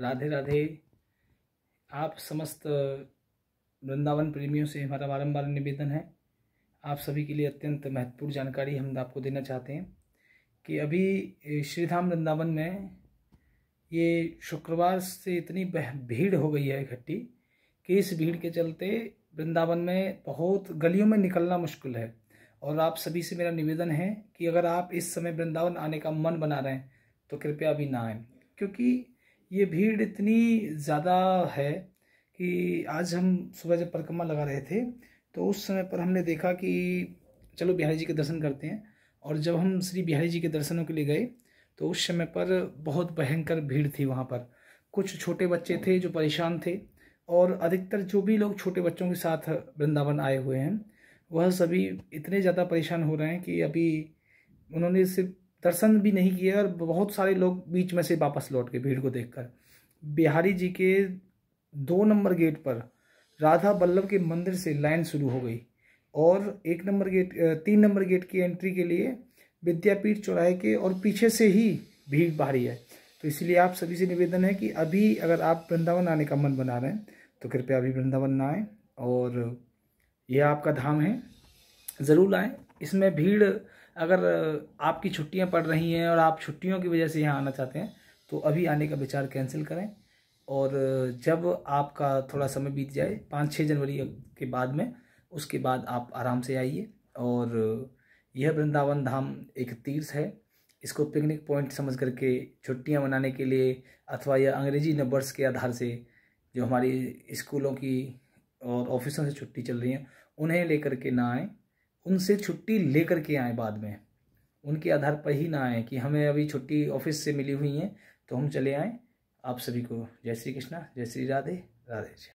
राधे राधे आप समस्त वृंदावन प्रेमियों से हमारा बारंबार निवेदन है आप सभी के लिए अत्यंत महत्वपूर्ण जानकारी हम आपको देना चाहते हैं कि अभी श्रीधाम वृंदावन में ये शुक्रवार से इतनी भीड़ हो गई है इकट्ठी कि इस भीड़ के चलते वृंदावन में बहुत गलियों में निकलना मुश्किल है और आप सभी से मेरा निवेदन है कि अगर आप इस समय वृंदावन आने का मन बना रहे हैं तो कृपया अभी ना आए क्योंकि ये भीड़ इतनी ज़्यादा है कि आज हम सुबह जब परिक्रमा लगा रहे थे तो उस समय पर हमने देखा कि चलो बिहारी जी के दर्शन करते हैं और जब हम श्री बिहारी जी के दर्शनों के लिए गए तो उस समय पर बहुत भयंकर भीड़ थी वहाँ पर कुछ छोटे बच्चे थे जो परेशान थे और अधिकतर जो भी लोग छोटे बच्चों के साथ वृंदावन आए हुए हैं वह सभी इतने ज़्यादा परेशान हो रहे हैं कि अभी उन्होंने सिर्फ दर्शन भी नहीं किए और बहुत सारे लोग बीच में से वापस लौट गए भीड़ को देखकर बिहारी जी के दो नंबर गेट पर राधा बल्लभ के मंदिर से लाइन शुरू हो गई और एक नंबर गेट तीन नंबर गेट की एंट्री के लिए विद्यापीठ चौराहे के और पीछे से ही भीड़ भारी है तो इसलिए आप सभी से निवेदन है कि अभी अगर आप वृंदावन आने का मन बना रहे हैं तो कृपया अभी वृंदावन ना आएँ और यह आपका धाम है ज़रूर आएँ इसमें भीड़ अगर आपकी छुट्टियां पड़ रही हैं और आप छुट्टियों की वजह से यहाँ आना चाहते हैं तो अभी आने का विचार कैंसिल करें और जब आपका थोड़ा समय बीत जाए पाँच छः जनवरी के बाद में उसके बाद आप आराम से आइए और यह वृंदावन धाम एक तीर्थ है इसको पिकनिक पॉइंट समझ करके छुट्टियां मनाने के लिए अथवा यह अंग्रेजी नंबर्स के आधार से जो हमारी स्कूलों की और ऑफिसों से छुट्टी चल रही हैं उन्हें लेकर के ना आएँ उनसे छुट्टी लेकर के आए बाद में उनके आधार पर ही ना आए कि हमें अभी छुट्टी ऑफिस से मिली हुई है तो हम चले आएँ आप सभी को जय श्री कृष्णा जय श्री राधे राधे जी